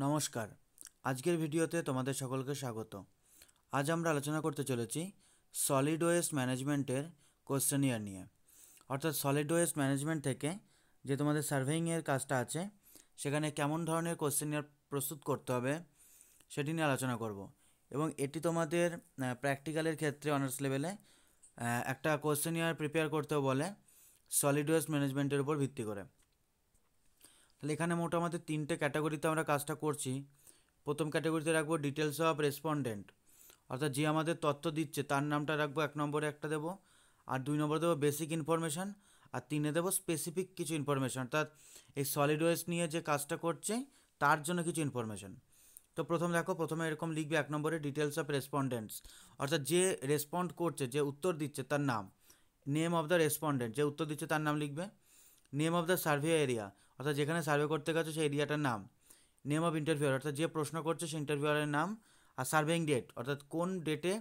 নমস্কার আজকের ভিডিওতে তোমাদের সকলকে স্বাগত আজ আমরা আলোচনা করতে চলেছি সলিড ওয়েস্ট ম্যানেজমেন্টের কোশ্চেনিয়ার নিয়ে অর্থাৎ সলিড ওয়েস্ট ম্যানেজমেন্ট থেকে যে তোমাদের সার্ভেইংয়ের কাজটা আছে সেখানে কেমন ধরনের কোশ্চেনিয়ার প্রস্তুত করতে হবে সেটি নিয়ে আলোচনা করব এবং এটি তোমাদের প্র্যাকটিক্যালের ক্ষেত্রে অনার্স লেভেলে একটা কোশ্চেনিয়ার প্রিপেয়ার করতেও বলে সলিড ওয়েস্ট ম্যানেজমেন্টের উপর ভিত্তি করে তাহলে এখানে মোট আমাদের তিনটে ক্যাটাগরিতে আমরা কাজটা করছি প্রথম ক্যাটাগরিতে রাখবো ডিটেলস অফ রেসপন্ডেন্ট অর্থাৎ যে আমাদের তথ্য দিচ্ছে তার নামটা রাখবো এক নম্বরে একটা দেবো আর দুই নম্বরে দেবো বেসিক ইনফরমেশান আর তিনে দেবো স্পেসিফিক কিছু ইনফরমেশান অর্থাৎ এই সলিড ওয়েস্ট নিয়ে যে কাজটা করছে তার জন্য কিছু ইনফরমেশান তো প্রথম দেখো প্রথমে এরকম লিখবে এক নম্বরে ডিটেলস অফ রেসপন্ডেন্টস অর্থাৎ যে রেসপন্ড করছে যে উত্তর দিচ্ছে তার নাম নেম অফ দ্য রেসপন্ডেন্ট যে উত্তর দিচ্ছে তার নাম লিখবে name of the survey area অর্থাৎ যেখানে সার্ভে করতে গেছো সেই এরিয়াটার নাম নেম অফ ইন্টারভিউয়ার অর্থাৎ যে প্রশ্ন করছে সেই ইন্টারভিউয়ারের নাম আর সার্ভেইং ডেট অর্থাৎ কোন ডেটে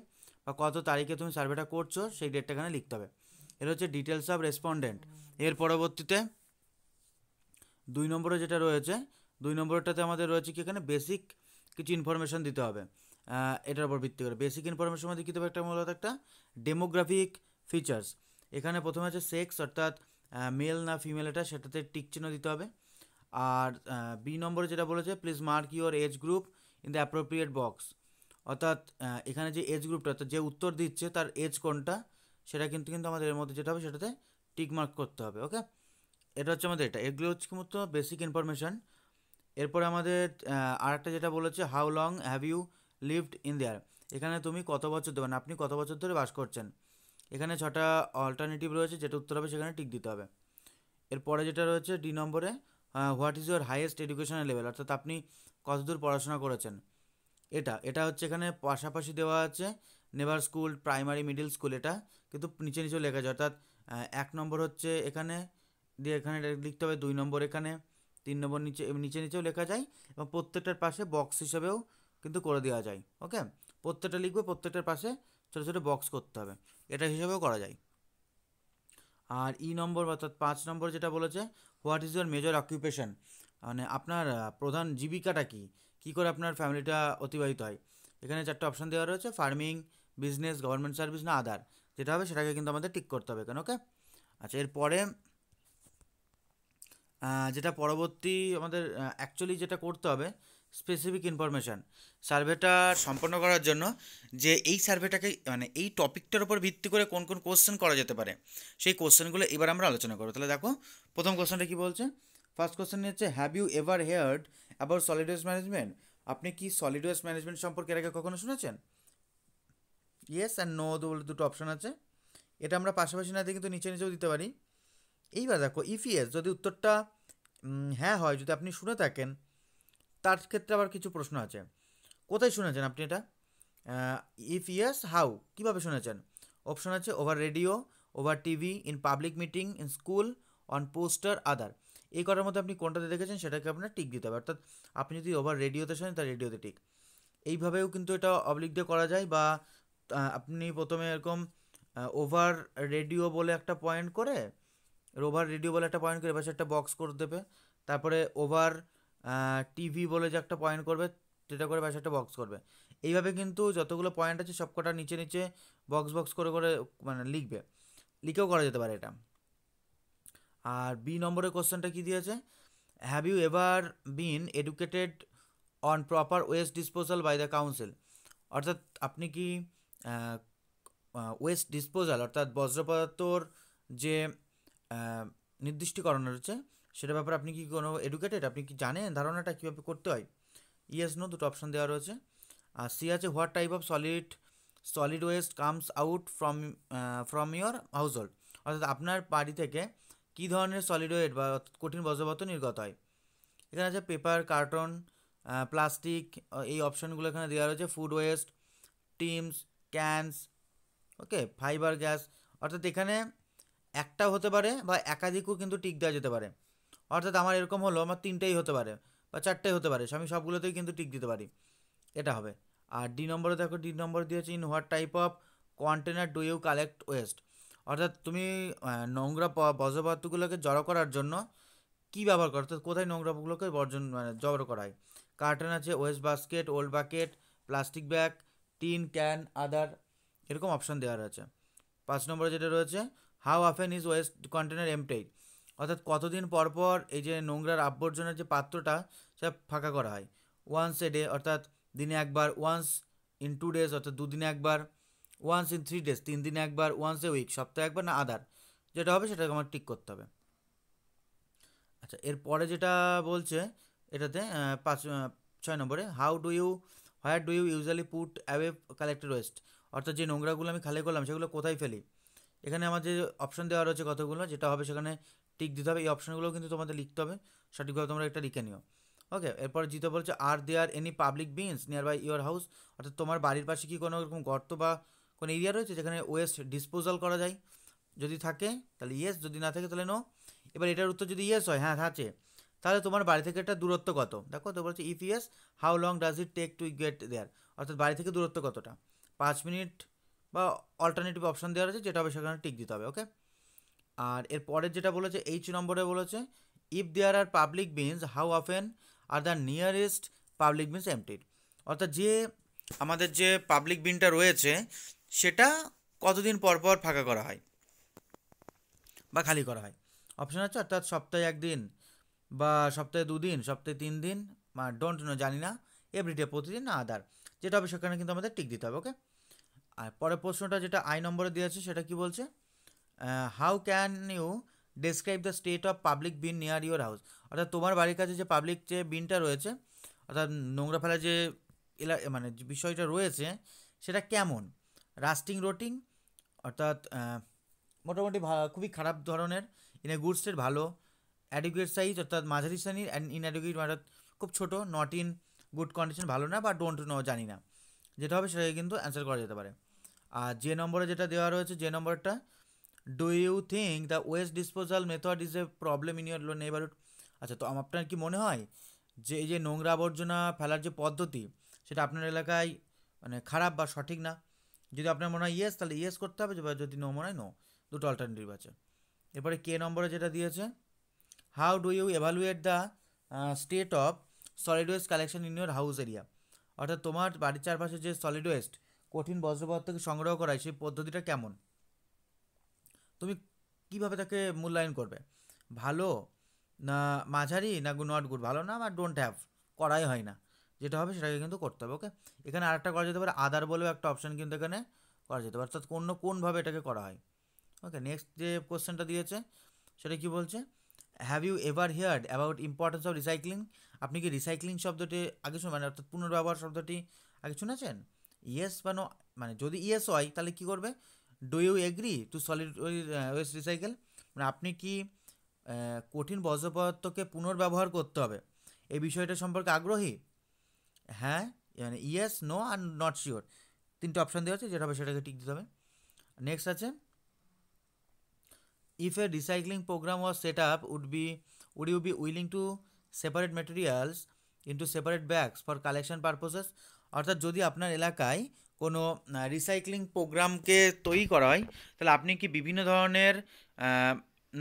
বা কত তারিখে তুমি সার্ভেটা করছো সেই ডেটটা এখানে লিখতে হবে এর হচ্ছে ডিটেলস অফ রেসপন্ডেন্ট এর পরবর্তীতে দুই নম্বরে যেটা রয়েছে দুই নম্বরটাতে আমাদের রয়েছে কি এখানে বেসিক কিছু ইনফরমেশান দিতে হবে এটার উপর ভিত্তি করে বেসিক ইনফরমেশান মধ্যে কী দেবে একটা মূলত একটা ডেমোগ্রাফিক ফিচার্স এখানে প্রথমে আছে সেক্স অর্থাৎ মেল না ফিমেল এটা সেটাতে টিক চিহ্ন দিতে হবে আর বি নম্বরে যেটা বলেছে please mark your age group in the appropriate box অর্থাৎ এখানে যে এজ গ্রুপটা অর্থাৎ যে উত্তর দিচ্ছে তার এজ কোনটা সেটা কিন্তু কিন্তু আমাদের এর মধ্যে যেটা হবে সেটাতে টিক মার্ক করতে হবে ওকে এটা হচ্ছে আমাদের এটা এগুলো হচ্ছে মতো বেসিক ইনফরমেশান এরপরে আমাদের আরেকটা যেটা বলেছে how long have you lived in there এখানে তুমি কত বছর দেবেন মানে আপনি কত বছর ধরে বাস করছেন এখানে ছটা অল্টারনেটিভ রয়েছে যেটা উত্তর হবে সেখানে টিক দিতে হবে এরপরে যেটা রয়েছে ডি নম্বরে what is your highest educational level অর্থাৎ আপনি কতদূর পড়াশোনা করেছেন এটা এটা হচ্ছে এখানে পাশাপাশি দেওয়া আছে never school primary middle school এটা কিন্তু নিচে নিচেও লেখা আছে অর্থাৎ এক নম্বর হচ্ছে এখানে দিয়ে এখানে লিখতে হবে দুই নম্বর এখানে তিন নম্বর নিচে নিচে নিচেও লেখা যায় এবং প্রত্যেকটার পাশে বক্স হিসেবেও কিন্তু করে দেওয়া যায় ওকে প্রত্যেকটা লিখবে প্রত্যেকটার পাশে ছোটো ছোটো বক্স করতে হবে এটা হিসেবেও করা যায় আর ই e নম্বর অর্থাৎ পাঁচ নম্বর যেটা বলেছে what is your major occupation মানে আপনার প্রধান জীবিকাটা কি কী করে আপনার ফ্যামিলিটা অতিবাহিত হয় এখানে চারটে অপশান দেওয়া রয়েছে ফার্মিং বিজনেস গভর্নমেন্ট সার্ভিস না আদার যেটা হবে সেটাকে কিন্তু আমাদের ঠিক করতে হবে কেন ওকে আচ্ছা এরপরে যেটা পরবর্তী আমাদের অ্যাকচুয়ালি যেটা করতে হবে স্পেসিফিক ইনফরমেশান সার্ভেটা সম্পন্ন করার জন্য যে এই সার্ভেটাকে মানে এই টপিকটার উপর ভিত্তি করে কোন কোন কোশ্চেন করা যেতে পারে সেই কোশ্চেনগুলো এবার আমরা আলোচনা করবো তাহলে দেখো প্রথম কোশ্চেনটা কী বলছে ফার্স্ট কোশ্চেন হচ্ছে have you ever heard about solid waste management আপনি কি সলিড ওয়েস্ট ম্যানেজমেন্ট সম্পর্কে এর আগে কখনো শুনেছেন ইয়েস অ্যান্ড নো বলে দুটো অপশান আছে এটা আমরা পাশাপাশি না দিয়ে কিন্তু নিচে নিচেও দিতে পারি এইবার দেখো ইফ ইয়েস যদি উত্তরটা হ্যাঁ হয় যদি আপনি শুনে থাকেন তার ক্ষেত্রে আবার কিছু প্রশ্ন আছে কোথায় শুনেছেন আপনি এটা ইফ ইয়াস হাউ কীভাবে শুনেছেন অপশন আছে over radio over TV in public meeting in school on poster other এই করার মধ্যে আপনি কোনটাতে দেখেছেন সেটাকে আপনার টিক দিতে হবে অর্থাৎ আপনি যদি ওভার রেডিওতে শোনেন তার রেডিওতে টিক এইভাবেও কিন্তু এটা অবলিক দিয়ে করা যায় বা আপনি প্রথমে এরকম ওভার রেডিও বলে একটা পয়েন্ট করে ওভার রেডিও বলে একটা পয়েন্ট করে এবার একটা বক্স করে দেবে তারপরে ওভার টিভি বলে যে একটা পয়েন্ট করবে সেটা করে পাশে একটা বক্স করবে এইভাবে কিন্তু যতগুলো পয়েন্ট আছে সবকটা নিচে নিচে বক্স বক্স করে করে মানে লিখবে লিখেও করা যেতে পারে এটা আর বি নম্বরের কোশ্চেনটা কী দিয়েছে have you ever been educated on proper waste disposal by the council অর্থাৎ আপনি কি ওয়েস্ট ডিসপোজাল অর্থাৎ বজ্র পদার্থর যে নির্দিষ্টিকরণ রয়েছে সেটা ব্যাপারে আপনি কি কোনো এডুকেটেড আপনি কি জানেন ধারণাটা কীভাবে করতে হয় ইয়েস নো দুটো অপশান দেওয়া রয়েছে আর সি আছে what type of solid solid waste comes out from from your household অর্থাৎ আপনার বাড়ি থেকে কী ধরনের সলিড ওয়েস্ট বা কঠিন বজ্রপাত নির্গত হয় এখানে আছে পেপার কার্টন প্লাস্টিক এই অপশানগুলো এখানে দেওয়া রয়েছে food waste tins cans okay fibre gas অর্থাৎ এখানে একটা হতে পারে বা একাধিকও কিন্তু টিক দেওয়া যেতে পারে অর্থাৎ আমার এরকম হলো আমার তিনটেই হতে পারে বা চারটেই হতে পারে আমি সবগুলোতেই কিন্তু টিক দিতে পারি এটা হবে আর ডি নম্বরে দেখো ডি নম্বর দিয়েছে in what type of container do you collect waste অর্থাৎ তুমি নোংরা বর্জ্যপদার্থগুলোকে জড়ো করার জন্য কী ব্যবহার করো অর্থাৎ কোথায় নোংরাগুলোকে বর্জন মানে জড়ো করায় কার্টন আছে waste basket old bucket plastic bag tin can other এরকম অপশান দেওয়া রয়েছে পাঁচ নম্বরে যেটা রয়েছে how often is waste container emptied অর্থাৎ কতদিন পর পর এই যে নোংরার আবর্জনার যে পাত্রটা সেটা ফাঁকা করা হয় ওয়ান্স এ ডে অর্থাৎ দিনে একবার ওয়ান্স ইন টু ডেজ অর্থাৎ দুদিনে একবার ওয়ান্স ইন থ্রি ডেজ তিন দিনে একবার ওয়ান্স এ উইক সপ্তাহে একবার না আদার যেটা হবে সেটাকে আমার ঠিক করতে হবে আচ্ছা এরপরে যেটা বলছে এটাতে পাঁচ ছয় নম্বরে how do you where do you usually put away collected waste অর্থাৎ যে নোংরাগুলো আমি খালি করলাম সেগুলো কোথায় ফেলি এখানে আমার যে অপশন দেওয়া রয়েছে কতগুলো যেটা হবে সেখানে টিক দিতে হবে এই অপশনগুলো কিন্তু তোমাদের লিখতে হবে সঠিকভাবে তোমরা এটা লিখে নিও ওকে এরপর জিতে বলছে are there any public bins nearby your house অর্থাৎ তোমার বাড়ির পাশে কি কোনো রকম গর্ত বা কোনো এরিয়া রয়েছে যেখানে ওয়েস্ট ডিসপোজাল করা যায় যদি থাকে তাহলে ইয়েস যদি না থাকে তাহলে নো এবার এটার উত্তর যদি ইয়েস হয় হ্যাঁ থাকে তাহলে তোমার বাড়ি থেকে একটা দূরত্ব কত দেখো তো বলছে if yes how long does it take to get there অর্থাৎ বাড়ি থেকে দূরত্ব কতটা পাঁচ মিনিট বা অল্টারনেটিভ অপশন দেওয়া রয়েছে যেটা হবে সেখানে টিক দিতে হবে ওকে আর এর যেটা বলেছে এইচ নম্বরে বলেছে if there are public bins how often are the nearest public bins empty অর্থাৎ যে আমাদের যে পাবলিক বিনটা রয়েছে সেটা কতদিন পর পর ফাঁকা করা হয় বা খালি করা হয় অপশান আছে অর্থাৎ সপ্তাহে একদিন বা সপ্তাহে দুদিন সপ্তাহে তিন দিন বা ডোন্ট নো জানি না এভরিডে প্রতিদিন না আদার যেটা হবে সেখানে কিন্তু আমাদের টিক দিতে হবে ওকে আর পরের প্রশ্নটা যেটা আই নম্বরে দিয়েছে সেটা কি বলছে how can you describe the state of public bin near your house অর্থাৎ তোমার বাড়ির কাছে যে পাবলিক যে বিনটা রয়েছে অর্থাৎ নোংরা ফেলা যে এলা মানে বিষয়টা রয়েছে সেটা কেমন রাস্টিং রোটিং অর্থাৎ মোটামুটি খুবই খারাপ ধরনের ইন এ গুড স্টেট ভালো অ্যাডুকেট সাইজ অর্থাৎ মাঝারি শ্রেণীর অ্যান্ড ইন অ্যাডুকেট অর্থাৎ খুব ছোটো নট ইন গুড কন্ডিশন ভালো না বা ডোন্ট নো জানি না যেটা হবে সেটাকে কিন্তু অ্যান্সার করা যেতে পারে আর যে নম্বরে যেটা দেওয়া রয়েছে যে নম্বরটা do you think the waste disposal method is a problem in your neighbourhood আচ্ছা তো আপনার কি মনে হয় যে এই যে নোংরা আবর্জনা ফেলার যে পদ্ধতি সেটা আপনার এলাকায় মানে খারাপ বা সঠিক না যদি আপনার মনে হয় ইয়েস তাহলে ইয়েস করতে হবে বা যদি নো মনে হয় নো দুটো অল্টারনেটিভ আছে এরপরে কে নম্বরে যেটা দিয়েছে how do you evaluate the state of solid waste collection in your house area অর্থাৎ তোমার বাড়ির চারপাশে যে সলিড ওয়েস্ট কঠিন বজ্রপদার্থকে সংগ্রহ করায় সেই পদ্ধতিটা কেমন তুমি কিভাবে তাকে মূল্যায়ন করবে ভালো না মাঝারি না নট গুড ভালো না বা ডোন্ট হ্যাভ করাই হয় না যেটা হবে সেটাকে কিন্তু করতে হবে ওকে এখানে আরেকটা করা যেতে পারে আদার বলেও একটা অপশান কিন্তু এখানে করা যেতে পারে অর্থাৎ কোন কোনভাবে এটাকে করা হয় ওকে নেক্সট যে কোশ্চেনটা দিয়েছে সেটা কি বলছে have you ever heard about importance of recycling আপনি কি রিসাইক্লিং শব্দটি আগে শুনে মানে অর্থাৎ পুনর্ব্যবহার শব্দটি আগে শুনেছেন ইয়েস বা নো মানে যদি ইয়েস হয় তাহলে কী করবে do you agree to solid waste recycle মানে আপনি কি কঠিন বর্জ্য পদার্থকে পুনর্ব্যবহার করতে হবে এই বিষয়টা সম্পর্কে আগ্রহী হ্যাঁ মানে ইয়েস নো আর নট শিওর তিনটে অপশান দেওয়া আছে যেটা হবে সেটাকে টিক দিতে হবে নেক্সট আছে if a recycling program was set up would be would you be willing to separate materials into separate bags for collection purposes অর্থাৎ যদি আপনার এলাকায় কোনো রিসাইক্লিং প্রোগ্রামকে তৈরি করা হয় তাহলে আপনি কি বিভিন্ন ধরনের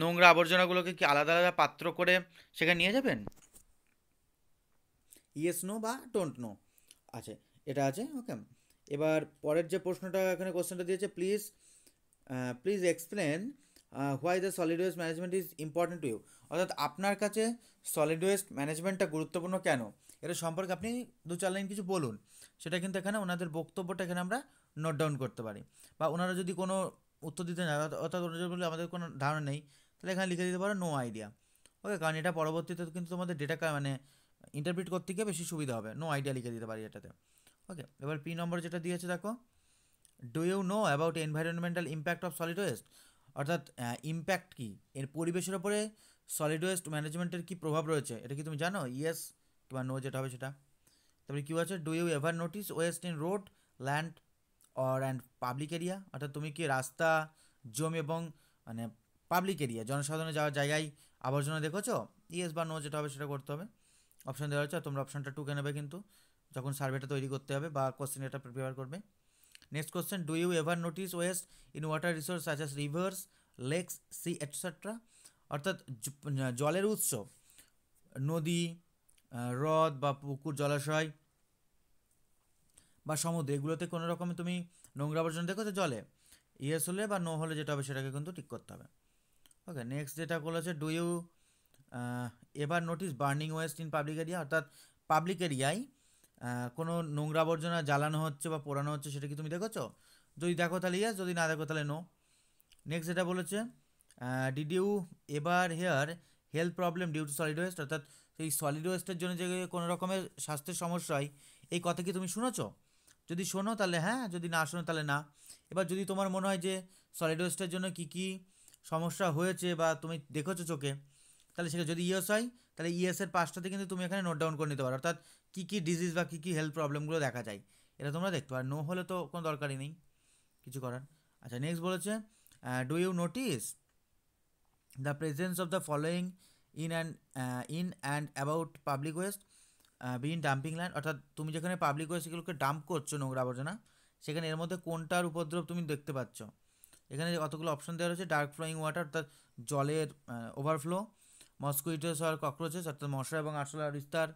নোংরা আবর্জনাগুলোকে কি আলাদা আলাদা পাত্র করে সেখানে নিয়ে যাবেন ইয়েস নো বা ডোন্ট নো আছে এটা আছে ওকে এবার পরের যে প্রশ্নটা এখানে কোশ্চেনটা দিয়েছে please please explain why the solid waste management is important to you অর্থাৎ আপনার কাছে সলিড ওয়েস্ট ম্যানেজমেন্টটা গুরুত্বপূর্ণ কেন এটা সম্পর্কে আপনি দু চার লাইন কিছু বলুন সেটা কিন্তু এখানে ওনাদের বক্তব্যটা এখানে আমরা নোট ডাউন করতে পারি বা ওনারা যদি কোনো উত্তর দিতে না অর্থাৎ ওনাদের আমাদের কোনো ধারণা নেই তাহলে এখানে লিখে দিতে পারো নো আইডিয়া ওকে কারণ এটা পরবর্তীতে কিন্তু তোমাদের ডেটাকে মানে ইন্টারপ্রিট করতে গিয়ে বেশি সুবিধা হবে নো আইডিয়া লিখে দিতে পারি এটাতে ওকে এবার পি নম্বর যেটা দিয়েছে দেখো do you know about environmental impact of solid waste অর্থাৎ ইম্প্যাক্ট কী এর পরিবেশের ওপরে সলিড ওয়েস্ট ম্যানেজমেন্টের কী প্রভাব রয়েছে এটা কি তুমি জানো ইয়েস কিংবা নো যেটা হবে সেটা তারপরে কী আছে do you ever notice waste in road land or and public area অর্থাৎ তুমি কি রাস্তা জমি এবং মানে পাবলিক এরিয়া জনসাধারণের যাওয়ার জায়গায় আবর্জনা দেখেছো ইয়েস বা নো যেটা হবে সেটা করতে হবে অপশান দেওয়া হচ্ছে তোমরা অপশানটা টুকে নেবে কিন্তু যখন সার্ভেটা তৈরি করতে হবে বা কোশ্চেন এটা প্রিপেয়ার করবে next question do you ever notice waste in water resource such as rivers lakes sea etcetera অর্থাৎ মানে, জলের উৎস নদী হ্রদ বা পুকুর জলাশয় বা সমুদ্র এগুলোতে কোনো রকমে তুমি নোংরা আবর্জনা দেখো তো জলে ইয়েস হলে বা নো হলে যেটা হবে সেটাকে কিন্তু ঠিক করতে হবে ওকে নেক্সট যেটা করেছে do you ever notice burning waste in public area অর্থাৎ পাবলিক এরিয়ায় কোনো নোংরা আবর্জনা জ্বালানো হচ্ছে বা পোড়ানো হচ্ছে সেটা কি তুমি দেখেছো যদি দেখো তাহলে ইয়েস যদি না দেখো তাহলে নো নেক্সট যেটা বলেছে did you ever hear health problem due to solid waste অর্থাৎ সেই সলিড ওয়েস্টের জন্য যে কোনো রকমের স্বাস্থ্যের সমস্যা হয় এই কথা কি তুমি শুনেছো যদি শোনো তাহলে হ্যাঁ যদি না শোনো তাহলে না এবার যদি তোমার মনে হয় যে সলিড ওয়েস্টের জন্য কি কি সমস্যা হয়েছে বা তুমি দেখেছো চোখে তাহলে সেটা যদি ইয়েস হয় তাহলে ইয়েসের পাঁচটাতে কিন্তু তুমি এখানে নোট ডাউন করে নিতে পারো অর্থাৎ কী কী ডিজিজ বা কী কী হেলথ প্রবলেমগুলো দেখা যায় এটা তোমরা দেখতে পারো নো হলে তো কোনো দরকারই নেই কিছু করার আচ্ছা নেক্সট বলেছে do you notice the presence of the following in and in and about public waste bin dumping line অর্থাৎ তুমি যেখানে পাবলিক ওয়ে সেগুলোকে ডাম্প করছো নোংরা আবর্জনা সেখানে এর মধ্যে কোনটার উপদ্রব তুমি দেখতে পাচ্ছ এখানে অতগুলো অপশন দেওয়া রয়েছে ডার্ক ফ্লোয়িং ওয়াটার অর্থাৎ জলের ওভারফ্লো মস্কুইটোস আর ককরোচেস অর্থাৎ মশা এবং আরশোলার ইস্তার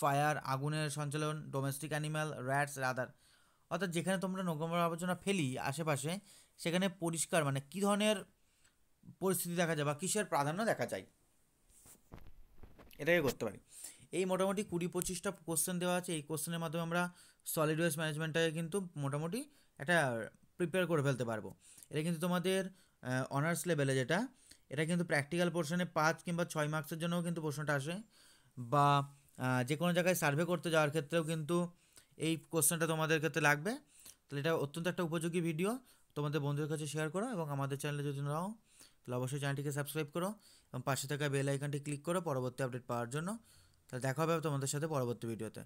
ফায়ার আগুনের সঞ্চালন ডোমেস্টিক অ্যানিম্যাল র্যাটস রাদার অর্থাৎ যেখানে তোমরা নোংরা আবর্জনা ফেলি আশেপাশে সেখানে পরিষ্কার মানে কী ধরনের পরিস্থিতি দেখা যায় বা কিসের প্রাধান্য দেখা যায় এটাকে করতে পারি এই মোটামুটি কুড়ি পঁচিশটা কোশ্চেন দেওয়া আছে এই কোশ্চেনের মাধ্যমে আমরা সলিড ওয়েস্ট ম্যানেজমেন্টটাকে কিন্তু মোটামুটি একটা প্রিপেয়ার করে ফেলতে পারবো এটা কিন্তু তোমাদের অনার্স লেভেলে যেটা এটা কিন্তু প্র্যাকটিক্যাল পোর্শনে পাঁচ কিংবা ছয় মার্ক্সের জন্যও কিন্তু প্রশ্নটা আসে বা যে কোনো জায়গায় সার্ভে করতে যাওয়ার ক্ষেত্রেও কিন্তু এই কোশ্চেনটা তোমাদের ক্ষেত্রে লাগবে তাহলে এটা অত্যন্ত একটা উপযোগী ভিডিও তোমাদের বন্ধুদের কাছে শেয়ার করো এবং আমাদের চ্যানেলে যদি নাও তাহলে অবশ্যই চ্যানেলটিকে সাবস্ক্রাইব করো এবং পাশে থাকা বেল আইকনটি ক্লিক করো পরবর্তী আপডেট পাওয়ার জন্য তাহলে দেখা হবে তোমাদের সাথে পরবর্তী ভিডিওতে